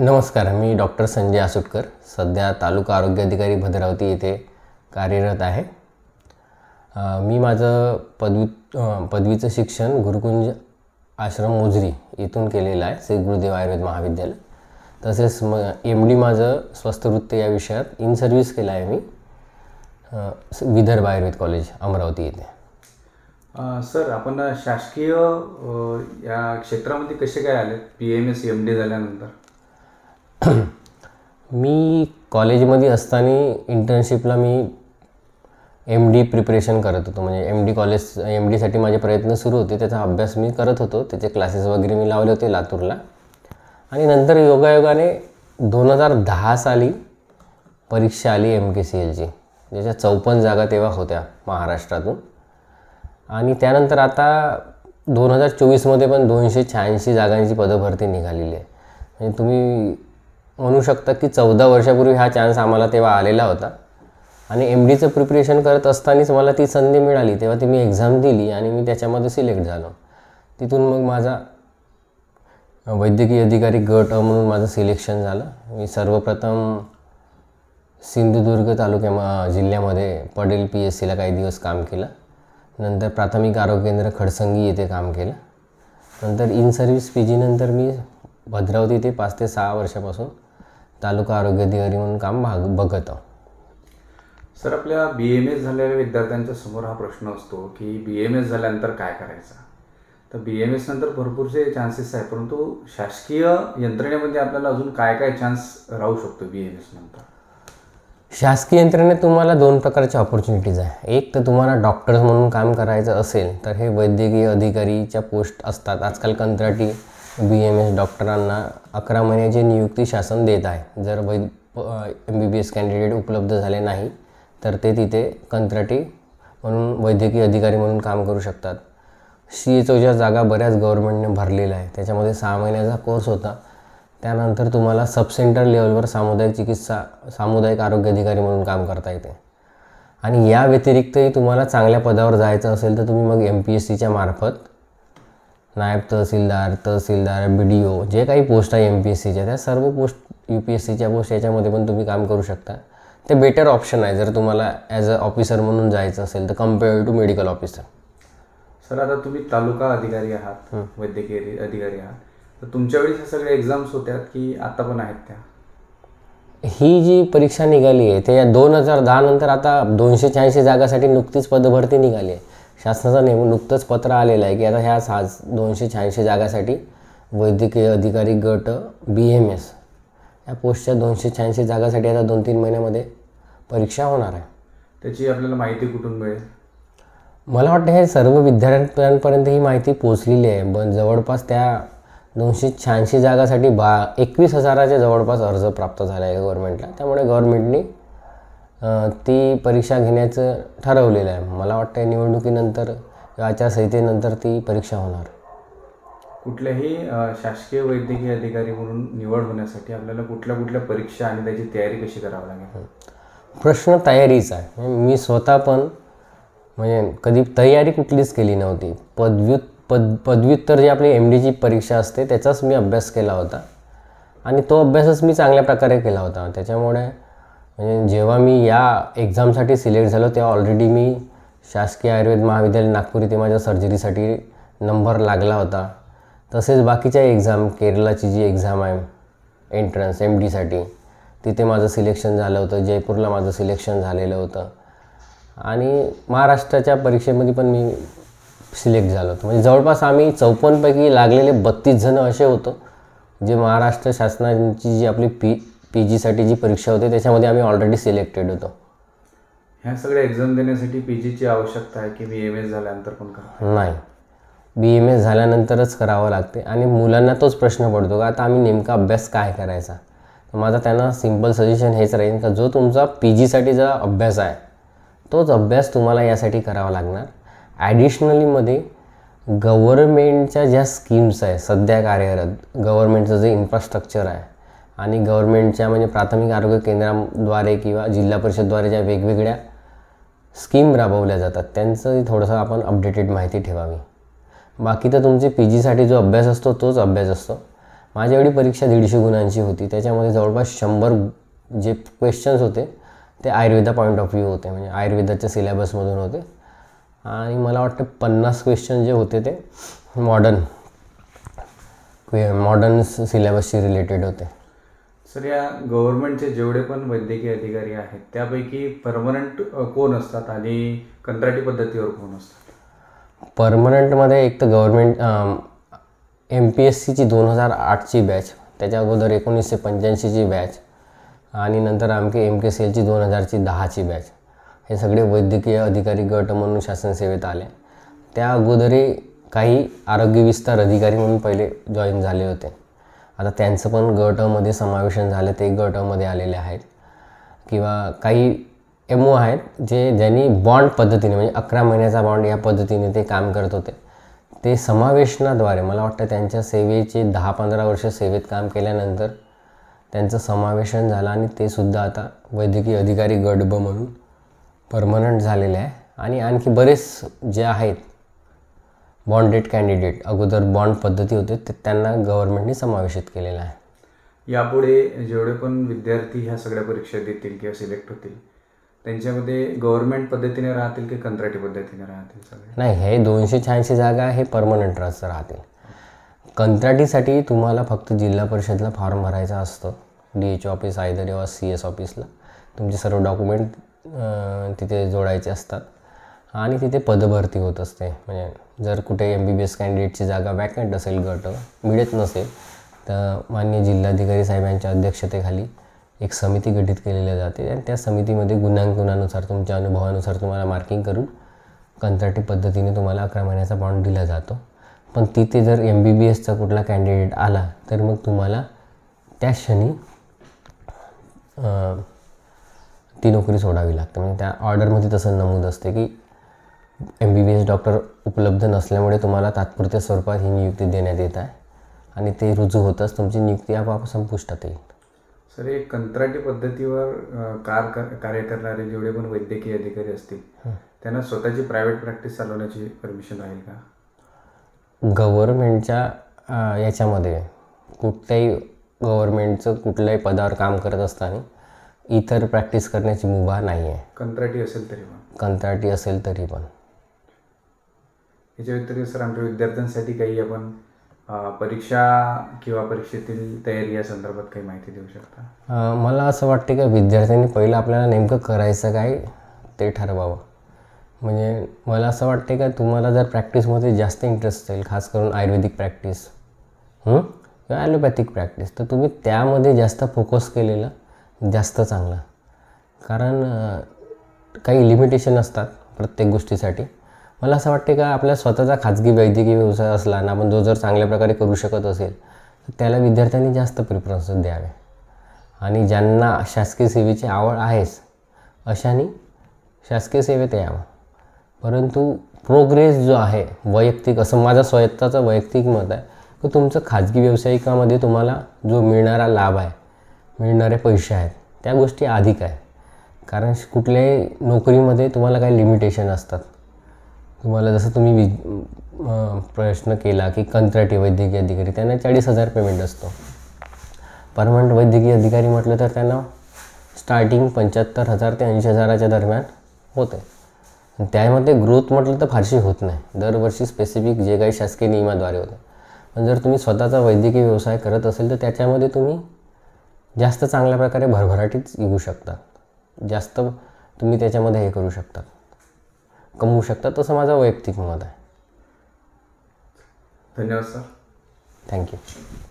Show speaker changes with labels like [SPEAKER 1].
[SPEAKER 1] नमस्कार मी डॉक्टर संजय आसुटकर सध्या तालुका आरोग्य अधिकारी भद्रावती येथे कार्यरत आहे मी माझं पदवी पदवीचं शिक्षण गुरुकुंज आश्रम मोजरी इथून केलेलं आहे श्री गुरुदेव आयुर्वेद महाविद्यालय तसेच म एम डी माझं स्वस्थवृत्त या विषयात इन सर्विस केलं आहे मी विदर्भ आयुर्वेद कॉलेज अमरावती
[SPEAKER 2] येथे सर आपण शासकीय या क्षेत्रामध्ये कसे काय आले P M S M D झाल्यानंतर
[SPEAKER 1] मी कॉलेजमध्ये असताना इंटर्नशिपला मी एम डी प्रिपरेशन करत होतो म्हणजे एम डी कॉलेज एम डीसाठी माझे प्रयत्न सुरू होते त्याचा अभ्यास मी करत होतो त्याचे क्लासेस वगैरे मी लावले होते लातूरला आणि नंतर योगायोगाने दोन हजार दहा साली परीक्षा आली एम के सी एलची ज्याच्या चौपन्न जागा तेव्हा होत्या महाराष्ट्रातून आणि त्यानंतर आता दोन हजार चोवीसमध्ये पण दोनशे शहाऐंशी जागांची पदभरती निघालेली आहे म्हणजे तुम्ही म्हणू शकता की चौदा वर्षापूर्वी हा चान्स आम्हाला तेव्हा आलेला होता आणि एम डीचं प्रिपरेशन करत असतानाच मला ती संधी मिळाली तेव्हा ती मी एक्झाम दिली आणि मी त्याच्यामध्ये सिलेक्ट झालो तिथून मग माझा वैद्यकीय अधिकारी गट म्हणून माझं सिलेक्शन झालं मी सर्वप्रथम सिंधुदुर्ग तालुक्या जिल्ह्यामध्ये पडेल पी एस सीला काही दिवस काम केलं नंतर प्राथमिक आरोग्य केंद्र खडसंगी येथे काम केलं नंतर इन सर्विस पी जीनंतर मी भद्रावती ते पाच ते सहा वर्षापासून तालुका आरोग्य अधिकारी म्हणून काम भाग बघत
[SPEAKER 2] सर आपल्या बी एम एस झालेल्या विद्यार्थ्यांच्या समोर हा प्रश्न असतो की बी एम एस झाल्यानंतर काय करायचं तर बी एम एस नंतर भरपूरसे चान्सेस आहेत परंतु शासकीय यंत्रणेमध्ये आपल्याला अजून काय काय चान्स राहू शकतो बी एम एस नंतर
[SPEAKER 1] शासकीय यंत्रणेत तुम्हाला दोन प्रकारच्या ऑपॉर्च्युनिटीज आहे एक तर तुम्हाला डॉक्टर्स म्हणून काम करायचं असेल तर हे वैद्यकीय अधिकारीच्या पोस्ट असतात आजकाल कंत्राटी बी एम एस डॉक्टरांना अकरा महिन्याची नियुक्ती शासन देत आहे जर वै M B B S candidate उपलब्ध झाले नाही तर ते तिथे कंत्राटी म्हणून वैद्यकीय अधिकारी म्हणून काम करू शकतात सी एच e ओच्या जागा बऱ्याच गव्हर्मेंटने भरलेल्या आहे त्याच्यामध्ये सहा महिन्याचा कोर्स होता त्यानंतर तुम्हाला सब सेंटर लेवलवर सामुदायिक चिकित्सा सामुदायिक आरोग्य अधिकारी म्हणून काम करता येते आणि या व्यतिरिक्तही तुम्हाला चांगल्या पदावर जायचं असेल तर तुम्ही मग एम पी एस सीच्या मार्फत नायब तहसीलदार तहसीलदार बी डी ओ जे काही पोस्ट आहे एम पी एस सीच्या त्या सर्व पोस्ट यू पी एस सीच्या पोस्ट याच्यामध्ये पण तुम्ही काम करू शकता ते बेटर ऑप्शन आहे जर तुम्हाला ॲज अ ऑफिसर म्हणून जायचं असेल तर compare to medical officer
[SPEAKER 2] sir आता तुम्ही तालुका अधिकारी आहात वैद्यकीय अधिकारी आहात तर तुमच्या वेळेस ह्या सगळ्या एक्झाम्स होत्या की आता पण आहेत त्या
[SPEAKER 1] ही जी परीक्षा निघाली आहे ते दोन हजार दहा नंतर आता दोनशे शहाऐंशी जागासाठी नुकतीच पदभरती निघाली आहे शासनाचा नेम नुकतंच पत्र आलेलं आहे की आता ह्या सहा दोनशे शहाऐंशी जागासाठी वैद्यकीय अधिकारी गट बी एम एस या पोस्टच्या दोनशे शहाऐंशी जागासाठी आता दोन तीन महिन्यामध्ये परीक्षा होणार आहे
[SPEAKER 2] त्याची आपल्याला माहिती कुठून मिळेल
[SPEAKER 1] मला वाटतं हे सर्व विद्यार्थ्यांपर्यंत ही माहिती पोचलेली आहे पण जवळपास त्या दोनशे शहाऐंशी जागासाठी बा एकवीस हजाराच्या जवळपास अर्ज प्राप्त झाला आहे गव्हर्मेंटला त्यामुळे गव्हर्मेंटनी ती परीक्षा घेण्याचं ठरवलेलं आहे मला वाटतं निवडणुकीनंतर आचारसंहितेनंतर ती परीक्षा होणार
[SPEAKER 2] कुठल्याही शासकीय वैद्यकीय अधिकारी म्हणून निवड होण्यासाठी आपल्याला कुठल्या कुठल्या परीक्षा आणि त्याची तयारी कशी करावी लागेल
[SPEAKER 1] प्रश्न तयारीचा आहे म्हणजे मी स्वतः पण म्हणजे कधी तयारी कुठलीच केली नव्हती पदव्युत पद पदव्युत्तर जी आपली एम डीची परीक्षा असते त्याचाच मी अभ्यास केला होता आणि तो अभ्यासच मी चांगल्या प्रकारे केला होता त्याच्यामुळे म्हणजे जेव्हा मी या एक्झामसाठी सिलेक्ट झालो तेव्हा ऑलरेडी मी शासकीय आयुर्वेद महाविद्यालय नागपूर इथे माझ्या सर्जरीसाठी नंबर लागला होता तसेच बाकीच्या एक्झाम केरलाची जी एक्झाम आहे एंट्रन्स एम डीसाठी तिथे माझं सिलेक्शन झालं होतं जयपूरला माझं सिलेक्शन झालेलं होतं आणि महाराष्ट्राच्या परीक्षेमध्ये पण मी सिलेक्ट झालो होतो म्हणजे जवळपास आम्ही चौपन्नपैकी लागलेले बत्तीस जणं असे होतो जे महाराष्ट्र शासनाची जी आपली पी पी जीसाठी जी परीक्षा होती त्याच्यामध्ये आम्ही ऑलरेडी सिलेक्टेड होतो
[SPEAKER 2] ह्या सगळ्या एक्झाम देण्यासाठी पी जीची आवश्यकता आहे की बी एम एस झाल्यानंतर पण
[SPEAKER 1] करा नाही बी एम एस झाल्यानंतरच करावं लागते आणि मुलांना तोच प्रश्न पडतो का आता आम्ही नेमका अभ्यास काय करायचा तर माझा त्यांना सिम्पल सजेशन हेच राहील का जो तुमचा पी जीसाठीचा अभ्यास आहे तोच अभ्यास तुम्हाला यासाठी करावा लागणार ॲडिशनलीमध्ये गव्हर्नमेंटच्या ज्या स्कीम्स आहे सध्या कार्यरत गव्हर्नमेंटचं जे इन्फ्रास्ट्रक्चर आहे आणि गव्हर्मेंटच्या म्हणजे प्राथमिक आरोग्य केंद्राद्वारे किंवा जिल्हा परिषदद्वारे ज्या वेगवेगळ्या स्कीम राबवल्या जातात त्यांचं थोडंसं आपण अपडेटेड माहिती ठेवावी बाकी तर तुमची पी जीसाठी जो अभ्यास असतो तोच अभ्यास असतो माझ्या एवढी परीक्षा दीडशे गुणांची होती त्याच्यामध्ये जवळपास शंभर जे क्वेश्चन्स होते ते आयुर्वेदा पॉईंट ऑफ व्ह्यू होते म्हणजे आयुर्वेदाच्या सिलेबसमधून होते आणि मला वाटतं पन्नास क्वेश्चन जे होते ते मॉडर्न मॉडर्न सिलेबसशी रिलेटेड होते
[SPEAKER 2] सर या गव्हर्नमेंटचे जेवढे पण वैद्यकीय अधिकारी आहेत त्यापैकी परमनंट कोण असतात आणि कंत्राटी पद्धतीवर कोण असतात
[SPEAKER 1] परमनंटमध्ये एक तर गव्हर्नमेंट एम पी एस सीची दोन हजार आठची बॅच त्याच्या अगोदर एकोणीसशे पंच्याऐंशीची बॅच आणि नंतर आमके एम के सी एलची दोन हजारची दहाची बॅच हे सगळे वैद्यकीय अधिकारी गट म्हणून शासन सेवेत आले त्या अगोदरही काही आरोग्य विस्तार अधिकारी म्हणून पहिले जॉईन झाले होते आता त्यांचं पण गटमध्ये समावेशन झालं ते गटमध्ये आलेले आहेत किंवा काही एमओ आहेत जे ज्यांनी बॉन्ड पद्धतीने म्हणजे अकरा महिन्याचा बॉन्ड या पद्धतीने ते काम करत होते ते समावेशनाद्वारे मला वाटतं त्यांच्या सेवेचे दहा पंधरा वर्ष सेवेत काम केल्यानंतर त्यांचं समावेशन झालं आणि ते सुद्धा आता वैद्यकीय अधिकारी गट ब म्हणून परमनंट झालेले आहे आणि आणखी बरेच जे आहेत बॉन्डेड कॅन्डिडेट अगोदर बॉन्ड पद्धती होते ते त्यांना गव्हर्नमेंटने समावेशित केलेला आहे
[SPEAKER 2] यापुढे जेवढे पण विद्यार्थी ह्या सगळ्या परीक्षा देतील किंवा सिलेक्ट होतील त्यांच्यामध्ये गव्हर्नमेंट पद्धतीने राहतील की कंत्राटी पद्धतीने राहतील
[SPEAKER 1] सगळे नाही हे दोनशे शहाऐंशी जागा हे परमनंट राहतील कंत्राटीसाठी तुम्हाला फक्त जिल्हा परिषदला फॉर्म भरायचा असतो डी एच ऑफिस आयदर किंवा सी एस ऑफिसला तुमचे सर्व डॉक्युमेंट तिथे जोडायचे असतात आणि तिथे पदभरती होत असते म्हणजे जर कुठे एम बी बी एस कॅन्डिडेटची जागा वॅकंट असेल गट मिळत नसेल तर मान्य जिल्हाधिकारी साहेबांच्या अध्यक्षतेखाली एक समिती गठीत केलेली जाते आणि त्या समितीमध्ये गुणांकनानुसार तुमच्या अनुभवानुसार तुम्हाला मार्किंग करून कंत्राटी पद्धतीने तुम्हाला अकरा महिन्याचा बॉन्ड दिला जातो पण तिथे जर एम बी बी एसचा कुठला कॅन्डिडेट आला तर मग तुम्हाला त्या क्षणी ती नोकरी सोडावी लागते म्हणजे त्या ऑर्डरमध्ये तसं नमूद असते की M B B S doctor उपलब्ध नसल्यामुळे तुम्हाला तात्पुरत्या स्वरूपात ही नियुक्ती देण्यात येत आहे आणि ते रुजू होताच तुमची नियुक्ती आपोआप संपुष्टात येईल
[SPEAKER 2] सर एक कंत्राटी पद्धतीवर कार कार्य करणारे जेवढे पण वैद्यकीय अधिकारी असतील त्यांना स्वतःची प्रायव्हेट प्रॅक्टिस चालवण्याची परमिशन आहे का
[SPEAKER 1] गव्हर्मेंटच्या याच्यामध्ये कुठल्याही गव्हर्मेंटचं कुठल्याही पदावर काम करत असताना इतर प्रॅक्टिस करण्याची मुभा नाही आहे
[SPEAKER 2] कंत्राटी असेल तरी पण
[SPEAKER 1] कंत्राटी असेल तरी पण
[SPEAKER 2] याच्या व्यतिरिक्त सर आमच्या विद्यार्थ्यांसाठी काही आपण परीक्षा किंवा परीक्षेतील तयारी या संदर्भात काही माहिती देऊ
[SPEAKER 1] शकता मला असं वाटते की विद्यार्थ्यांनी पहिलं आपल्याला नेमकं करायचं काय ते ठरवावं म्हणजे मला असं वाटते का तुम्हाला जर प्रॅक्टिसमध्ये जास्त इंटरेस्ट असेल खास करून आयुर्वेदिक प्रॅक्टिस किंवा ॲलोपॅथिक प्रॅक्टिस तर तुम्ही त्यामध्ये जास्त फोकस केलेलं जास्त चांगलं कारण काही लिमिटेशन असतात प्रत्येक गोष्टीसाठी मला असं वाटते का आपल्या स्वतःचा खाजगी वैद्यकीय व्यवसाय असला ना आपण जो जर चांगल्या प्रकारे करू शकत असेल तर त्याला विद्यार्थ्यांनी जास्त प्रिफरन्स द्यावे आणि ज्यांना शासकीय सेवेची आवड आहेच अशाने शासकीय सेवेत यावं परंतु प्रोग्रेस जो आहे वैयक्तिक असं माझा स्वतःचं वैयक्तिक मत आहे की तुमचं खाजगी व्यावसायिकामध्ये तुम्हाला जो मिळणारा लाभ आहे मिळणारे पैसे आहेत त्या गोष्टी अधिक आहे कारण कुठल्याही नोकरीमध्ये तुम्हाला काही लिमिटेशन असतात तुम्हाला जसं तुम्ही वि प्रश्न केला की कंत्राटी वैद्यकीय अधिकारी त्यांना चाळीस हजार पेमेंट असतो परमनंट वैद्यकीय अधिकारी म्हटलं तर त्यांना स्टार्टिंग पंच्याहत्तर हजार ते ऐंशी हजाराच्या दरम्यान होते त्यामध्ये ग्रोथ म्हटलं तर फारशी होत नाही दरवर्षी स्पेसिफिक जे काही शासकीय नियमाद्वारे होते पण जर तुम्ही स्वतःचा वैद्यकीय व्यवसाय करत असेल तर त्याच्यामध्ये तुम्ही जास्त चांगल्या प्रकारे भरभराटीच येऊ शकता जास्त तुम्ही त्याच्यामध्ये हे करू शकता कमवू शकतात तसं माझं वैयक्तिक मत आहे धन्यवाद सर थँक्यू